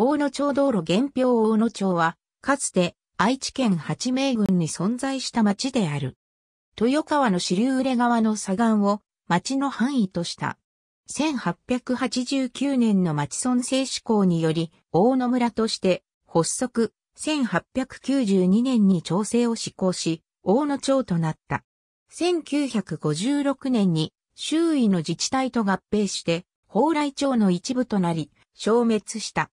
大野町道路原表大野町は、かつて愛知県八名郡に存在した町である。豊川の支流浦川の左岸を町の範囲とした。1889年の町村政施行により、大野村として発足、1892年に調整を施行し、大野町となった。1956年に周囲の自治体と合併して、蓬莱町の一部となり、消滅した。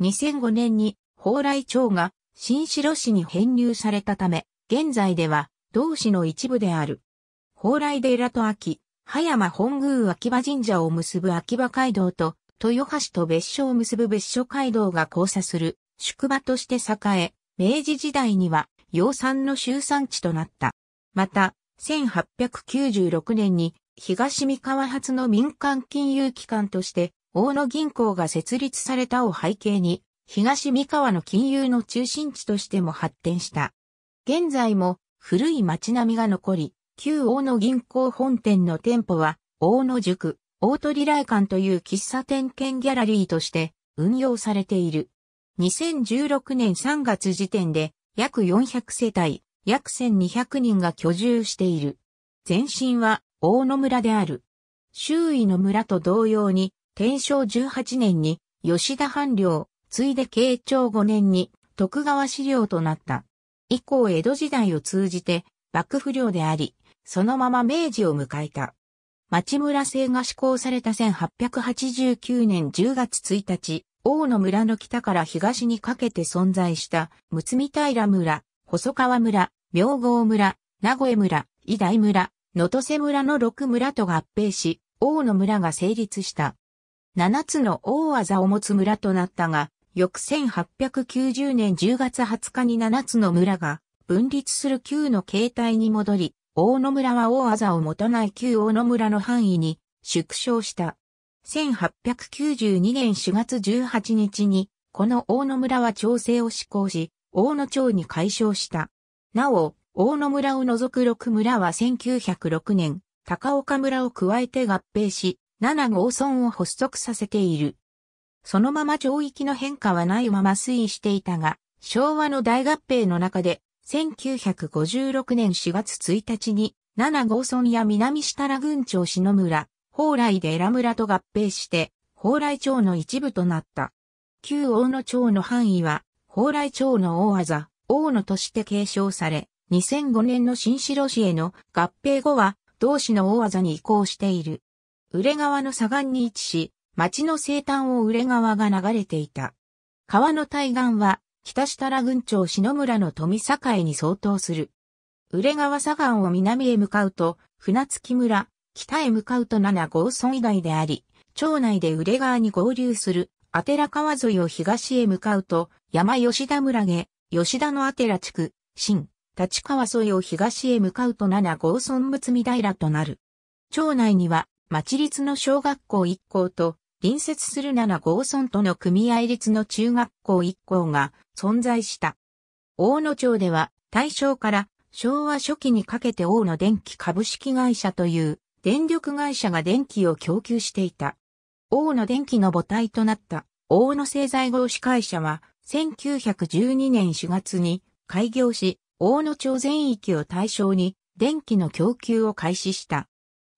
2005年に蓬莱町が新城市に編入されたため、現在では同市の一部である。蓬莱寺と秋、葉山本宮秋葉神社を結ぶ秋葉街道と、豊橋と別所を結ぶ別所街道が交差する宿場として栄え、明治時代には養蚕の集産地となった。また、1896年に東三河発の民間金融機関として大野銀行が設立されたを背景に、東三河の金融の中心地としても発展した。現在も古い街並みが残り、旧大野銀行本店の店舗は、大野塾、大鳥来館という喫茶店兼ギャラリーとして運用されている。2016年3月時点で約400世帯、約1200人が居住している。前身は大野村である。周囲の村と同様に天正18年に吉田藩領、ついで慶長5年に徳川資料となった。以降江戸時代を通じて幕府領であり、そのまま明治を迎えた。町村制が施行された1889年10月1日、大野村の北から東にかけて存在した、睦つ平村、細川村、明郷村、名古屋村、伊大村、野戸瀬村の6村と合併し、大野村が成立した。7つの大技を持つ村となったが、翌1890年10月20日に7つの村が分立する旧の形態に戻り、大野村は大技を持たない旧大野村の範囲に縮小した。1892年4月18日に、この大野村は調整を施行し、大野町に解消した。なお、大野村を除く6村は1906年、高岡村を加えて合併し、7号村を発足させている。そのまま上域の変化はないまま推移していたが、昭和の大合併の中で、1956年4月1日に、七号村や南設楽郡町篠村、蓬莱寺村と合併して、蓬莱町の一部となった。旧大野町の範囲は、蓬莱町の大技、大野として継承され、2005年の新城市への合併後は、同市の大技に移行している。浦川の左岸に位置し、町の西端を浦川が流れていた。川の対岸は、北下良郡町篠村の富栄に相当する。浦川左岸を南へ向かうと、船月村、北へ向かうと7号村以外であり、町内で浦川に合流する、あてら川沿いを東へ向かうと、山吉田村下、吉田のあてら地区、新、立川沿いを東へ向かうと7号村睦平となる。町内には町立の小学校1校と、隣接する七郷村との組合立の中学校1校が存在した。大野町では大正から昭和初期にかけて大野電気株式会社という電力会社が電気を供給していた。大野電気の母体となった大野製材合資会社は1912年4月に開業し、大野町全域を対象に電気の供給を開始した。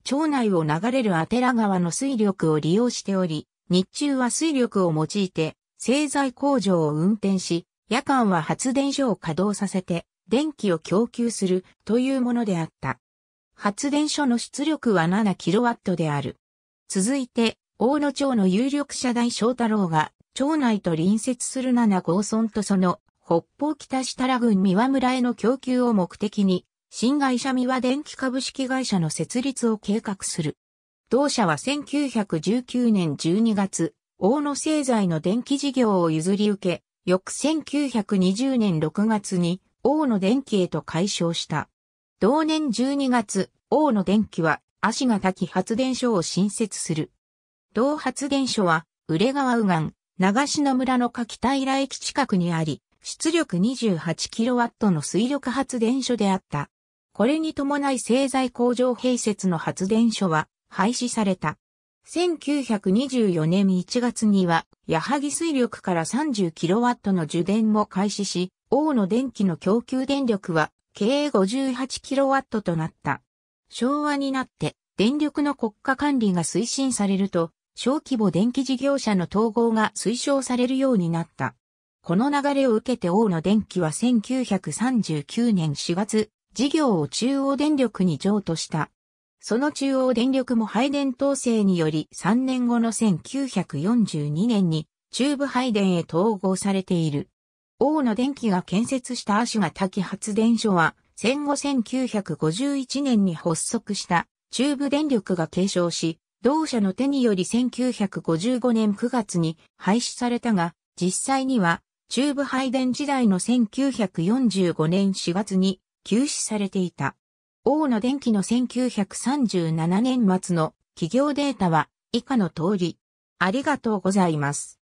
町内を流れるアテラ川の水力を利用しており、日中は水力を用いて、製材工場を運転し、夜間は発電所を稼働させて、電気を供給するというものであった。発電所の出力は 7kW である。続いて、大野町の有力者大翔太郎が、町内と隣接する七郷村とその北方北下楽郡三輪村への供給を目的に、新会社三輪電機株式会社の設立を計画する。同社は1919年12月、大野製材の電気事業を譲り受け、翌1920年6月に大野電機へと解消した。同年12月、大野電機は足が滝発電所を新設する。同発電所は、れ川右岸、長篠村の柿平駅近くにあり、出力 28kW の水力発電所であった。これに伴い製材工場併設の発電所は廃止された。1924年1月には、矢作水力から 30kW の受電も開始し、王の電気の供給電力は計 58kW となった。昭和になって電力の国家管理が推進されると、小規模電気事業者の統合が推奨されるようになった。この流れを受けて王の電気は1939年4月事業を中央電力に譲渡した。その中央電力も配電統制により3年後の1942年に中部配電へ統合されている。大野電機が建設した足が滝発電所は戦後1951年に発足した中部電力が継承し、同社の手により1955年9月に廃止されたが、実際には中部配電時代の1945年4月に休止されていた。大野電機の1937年末の企業データは以下の通り。ありがとうございます。